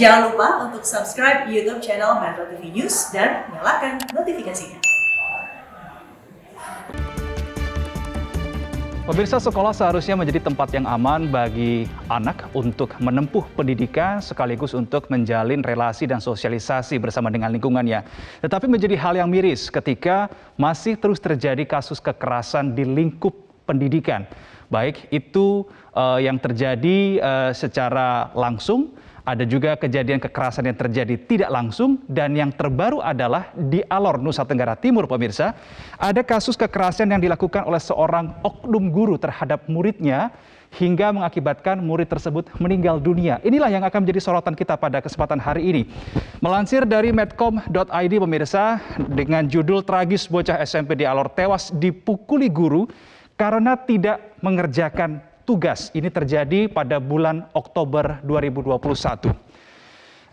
Jangan lupa untuk subscribe YouTube channel Metro TV News dan nyalakan notifikasinya. Pemirsa sekolah seharusnya menjadi tempat yang aman bagi anak untuk menempuh pendidikan sekaligus untuk menjalin relasi dan sosialisasi bersama dengan lingkungannya. Tetapi menjadi hal yang miris ketika masih terus terjadi kasus kekerasan di lingkup pendidikan. Baik itu uh, yang terjadi uh, secara langsung ada juga kejadian kekerasan yang terjadi tidak langsung dan yang terbaru adalah di Alor, Nusa Tenggara Timur pemirsa. Ada kasus kekerasan yang dilakukan oleh seorang oknum guru terhadap muridnya hingga mengakibatkan murid tersebut meninggal dunia. Inilah yang akan menjadi sorotan kita pada kesempatan hari ini. Melansir dari medcom.id pemirsa dengan judul tragis bocah SMP di Alor tewas dipukuli guru karena tidak mengerjakan tugas. Ini terjadi pada bulan Oktober 2021.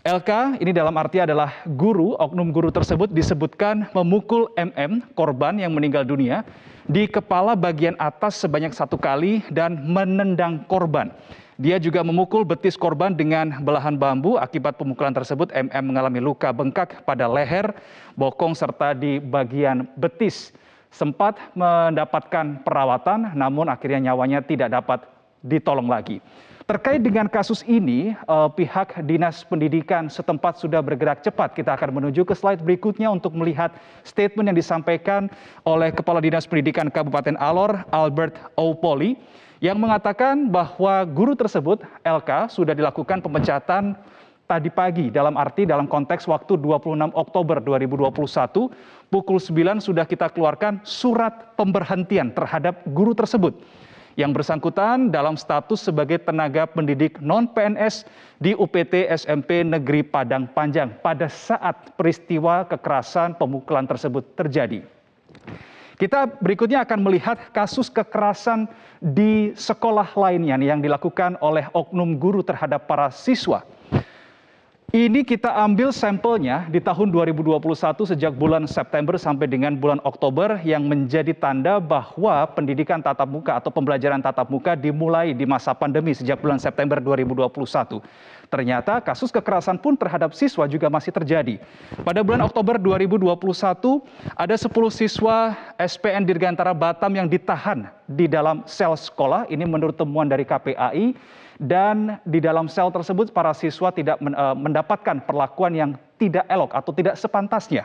LK ini dalam arti adalah guru, oknum guru tersebut disebutkan memukul MM, korban yang meninggal dunia, di kepala bagian atas sebanyak satu kali dan menendang korban. Dia juga memukul betis korban dengan belahan bambu. Akibat pemukulan tersebut, MM mengalami luka bengkak pada leher, bokong, serta di bagian betis sempat mendapatkan perawatan namun akhirnya nyawanya tidak dapat ditolong lagi. Terkait dengan kasus ini, eh, pihak Dinas Pendidikan setempat sudah bergerak cepat. Kita akan menuju ke slide berikutnya untuk melihat statement yang disampaikan oleh Kepala Dinas Pendidikan Kabupaten Alor, Albert Opoli, yang mengatakan bahwa guru tersebut, LK, sudah dilakukan pemecatan tadi pagi dalam arti dalam konteks waktu 26 Oktober 2021 pukul 9 sudah kita keluarkan surat pemberhentian terhadap guru tersebut yang bersangkutan dalam status sebagai tenaga pendidik non PNS di UPT SMP Negeri Padang Panjang pada saat peristiwa kekerasan pemukulan tersebut terjadi. Kita berikutnya akan melihat kasus kekerasan di sekolah lainnya yang dilakukan oleh oknum guru terhadap para siswa. Ini kita ambil sampelnya di tahun 2021 sejak bulan September sampai dengan bulan Oktober yang menjadi tanda bahwa pendidikan tatap muka atau pembelajaran tatap muka dimulai di masa pandemi sejak bulan September 2021. Ternyata kasus kekerasan pun terhadap siswa juga masih terjadi. Pada bulan Oktober 2021 ada 10 siswa SPN Dirgantara Batam yang ditahan di dalam sel sekolah. Ini menurut temuan dari KPAI dan di dalam sel tersebut para siswa tidak eh, mendapatkan perlakuan yang tidak elok atau tidak sepantasnya.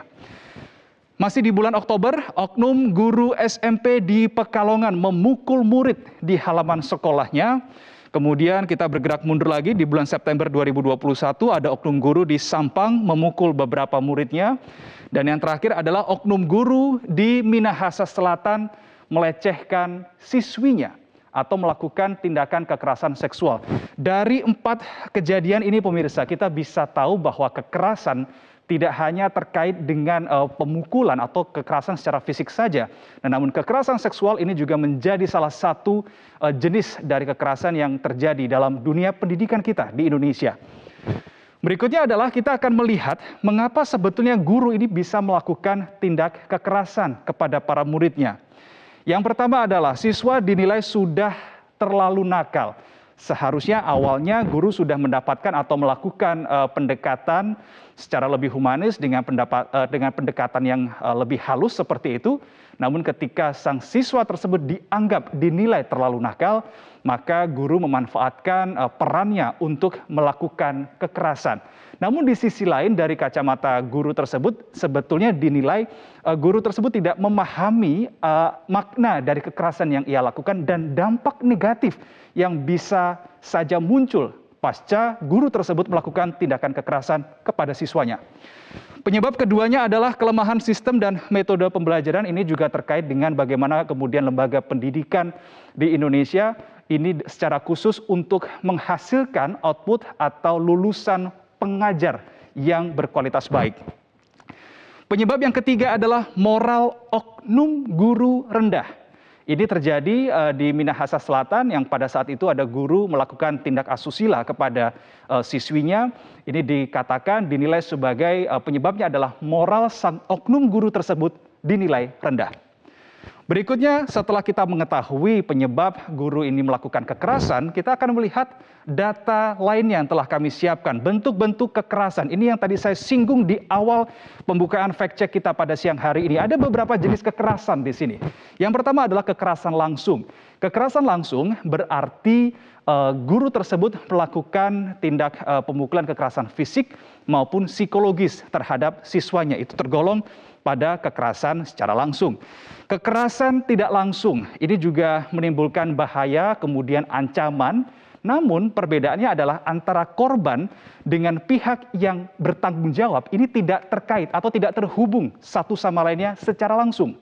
Masih di bulan Oktober, oknum guru SMP di Pekalongan memukul murid di halaman sekolahnya. Kemudian kita bergerak mundur lagi di bulan September 2021 ada oknum guru di Sampang memukul beberapa muridnya. Dan yang terakhir adalah oknum guru di Minahasa Selatan melecehkan siswinya atau melakukan tindakan kekerasan seksual. Dari empat kejadian ini pemirsa kita bisa tahu bahwa kekerasan tidak hanya terkait dengan eh, pemukulan atau kekerasan secara fisik saja, nah, namun kekerasan seksual ini juga menjadi salah satu eh, jenis dari kekerasan yang terjadi dalam dunia pendidikan kita di Indonesia. Berikutnya adalah kita akan melihat mengapa sebetulnya guru ini bisa melakukan tindak kekerasan kepada para muridnya. Yang pertama adalah siswa dinilai sudah terlalu nakal seharusnya awalnya guru sudah mendapatkan atau melakukan eh, pendekatan secara lebih humanis dengan eh, pendekatan yang eh, lebih halus seperti itu. Namun ketika sang siswa tersebut dianggap dinilai terlalu nakal, maka guru memanfaatkan perannya untuk melakukan kekerasan. Namun di sisi lain dari kacamata guru tersebut sebetulnya dinilai eh, guru tersebut tidak memahami uh, makna dari kekerasan yang ia lakukan dan dampak negatif yang bisa saja muncul pasca guru tersebut melakukan tindakan kekerasan kepada siswanya. Penyebab keduanya adalah kelemahan sistem dan metode pembelajaran. Ini juga terkait dengan bagaimana kemudian lembaga pendidikan di Indonesia ini secara khusus untuk menghasilkan output atau lulusan pengajar yang berkualitas baik. Penyebab yang ketiga adalah moral oknum guru rendah. Ini terjadi uh, di Minahasa Selatan yang pada saat itu ada guru melakukan tindak asusila kepada uh, siswinya. Ini dikatakan dinilai sebagai uh, penyebabnya adalah moral sang oknum guru tersebut dinilai rendah. Berikutnya, setelah kita mengetahui penyebab guru ini melakukan kekerasan, kita akan melihat data lainnya yang telah kami siapkan. Bentuk-bentuk kekerasan ini yang tadi saya singgung di awal pembukaan fact check kita pada siang hari ini. Ada beberapa jenis kekerasan di sini. Yang pertama adalah kekerasan langsung. Kekerasan langsung berarti eh, guru tersebut melakukan tindak eh, pemukulan kekerasan fisik maupun psikologis terhadap siswanya. Itu tergolong pada kekerasan secara langsung. Kekerasan tidak langsung ini juga menimbulkan bahaya, kemudian ancaman. Namun, perbedaannya adalah antara korban dengan pihak yang bertanggung jawab ini tidak terkait atau tidak terhubung satu sama lainnya secara langsung.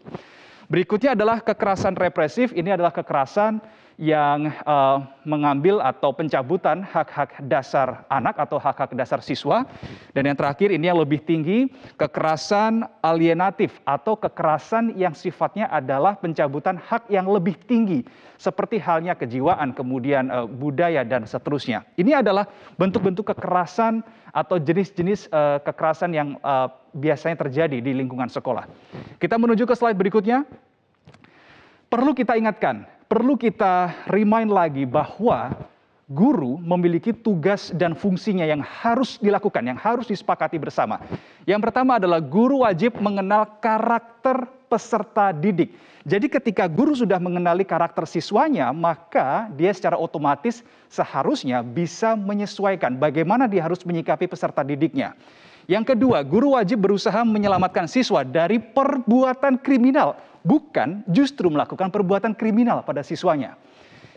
Berikutnya adalah kekerasan represif, ini adalah kekerasan yang eh, mengambil atau pencabutan hak-hak dasar anak atau hak-hak dasar siswa. Dan yang terakhir ini yang lebih tinggi, kekerasan alienatif atau kekerasan yang sifatnya adalah pencabutan hak yang lebih tinggi seperti halnya kejiwaan, kemudian eh, budaya dan seterusnya. Ini adalah bentuk-bentuk kekerasan atau jenis-jenis eh, kekerasan yang biasanya terjadi di lingkungan sekolah. Kita menuju ke slide berikutnya. Perlu kita ingatkan perlu kita remind lagi bahwa guru memiliki tugas dan fungsinya yang harus dilakukan, yang harus disepakati bersama. Yang pertama adalah guru wajib mengenal karakter peserta didik. Jadi ketika guru sudah mengenali karakter siswanya, maka dia secara otomatis seharusnya bisa menyesuaikan bagaimana dia harus menyikapi peserta didiknya. Yang kedua, guru wajib berusaha menyelamatkan siswa dari perbuatan kriminal, bukan justru melakukan perbuatan kriminal pada siswanya.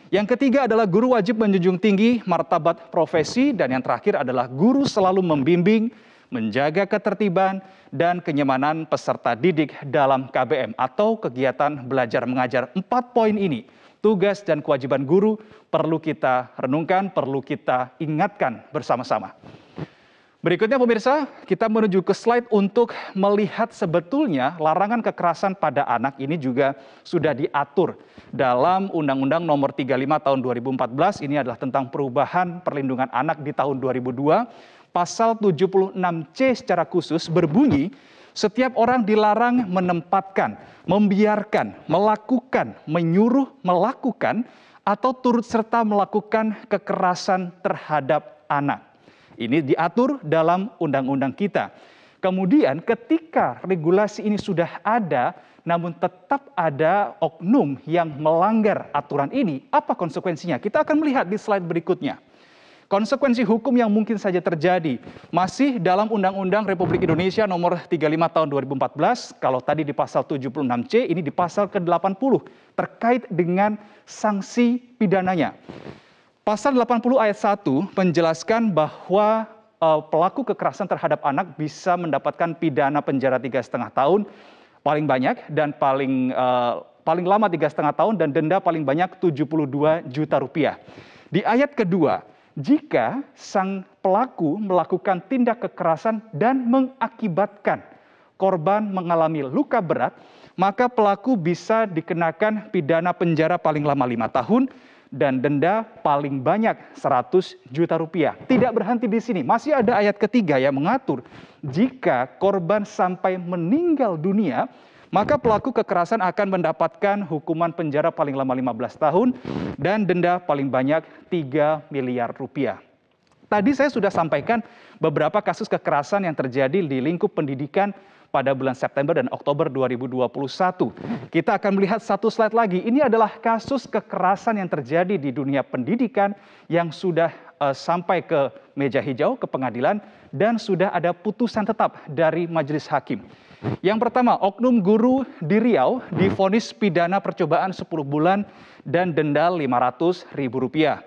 Yang ketiga adalah guru wajib menjunjung tinggi martabat profesi dan yang terakhir adalah guru selalu membimbing, menjaga ketertiban dan kenyamanan peserta didik dalam KBM atau kegiatan belajar mengajar. Empat poin ini, tugas dan kewajiban guru perlu kita renungkan, perlu kita ingatkan bersama-sama. Berikutnya pemirsa, kita menuju ke slide untuk melihat sebetulnya larangan kekerasan pada anak ini juga sudah diatur dalam Undang-Undang Nomor 35 Tahun 2014 ini adalah tentang perubahan perlindungan anak di tahun 2002 pasal 76C secara khusus berbunyi setiap orang dilarang menempatkan, membiarkan, melakukan, menyuruh melakukan atau turut serta melakukan kekerasan terhadap anak. Ini diatur dalam undang-undang kita. Kemudian ketika regulasi ini sudah ada, namun tetap ada oknum yang melanggar aturan ini, apa konsekuensinya? Kita akan melihat di slide berikutnya. Konsekuensi hukum yang mungkin saja terjadi masih dalam Undang-Undang Republik Indonesia nomor 35 tahun 2014, kalau tadi di pasal 76C, ini di pasal ke-80 terkait dengan sanksi pidananya. Pasal 80 ayat 1 menjelaskan bahwa uh, pelaku kekerasan terhadap anak bisa mendapatkan pidana penjara tiga setengah tahun paling banyak dan paling uh, paling lama tiga setengah tahun dan denda paling banyak 72 juta rupiah. Di ayat kedua, jika sang pelaku melakukan tindak kekerasan dan mengakibatkan korban mengalami luka berat, maka pelaku bisa dikenakan pidana penjara paling lama lima tahun dan denda paling banyak 100 juta rupiah. Tidak berhenti di sini, masih ada ayat ketiga yang mengatur jika korban sampai meninggal dunia, maka pelaku kekerasan akan mendapatkan hukuman penjara paling lama 15 tahun dan denda paling banyak 3 miliar rupiah. Tadi saya sudah sampaikan beberapa kasus kekerasan yang terjadi di lingkup pendidikan pada bulan September dan Oktober 2021. Kita akan melihat satu slide lagi. Ini adalah kasus kekerasan yang terjadi di dunia pendidikan yang sudah uh, sampai ke meja hijau, ke pengadilan, dan sudah ada putusan tetap dari majelis hakim. Yang pertama, oknum guru di Riau difonis pidana percobaan 10 bulan dan denda 500 ribu rupiah.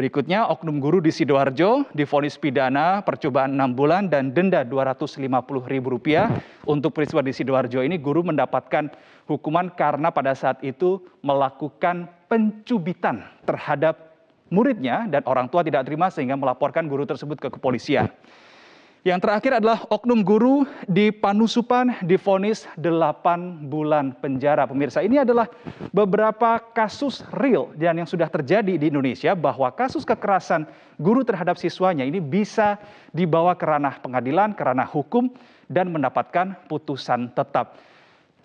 Berikutnya, oknum guru di Sidoarjo difonis pidana percobaan 6 bulan dan denda Rp250.000. Untuk peristiwa di Sidoarjo ini guru mendapatkan hukuman karena pada saat itu melakukan pencubitan terhadap muridnya dan orang tua tidak terima sehingga melaporkan guru tersebut ke kepolisian. Yang terakhir adalah oknum guru di Panusupan difonis 8 bulan penjara. Pemirsa, ini adalah beberapa kasus real dan yang sudah terjadi di Indonesia bahwa kasus kekerasan guru terhadap siswanya ini bisa dibawa ke ranah pengadilan, ke ranah hukum dan mendapatkan putusan tetap.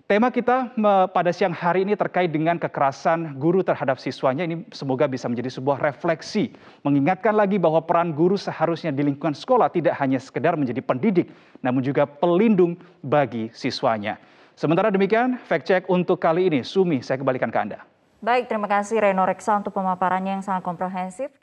Tema kita pada siang hari ini terkait dengan kekerasan guru terhadap siswanya. Ini semoga bisa menjadi sebuah refleksi, mengingatkan lagi bahwa peran guru seharusnya di lingkungan sekolah tidak hanya sekedar menjadi pendidik, namun juga pelindung bagi siswanya. Sementara demikian, fact check untuk kali ini. Sumi, saya kembalikan ke Anda. Baik, terima kasih Reno Reksa untuk pemaparannya yang sangat komprehensif.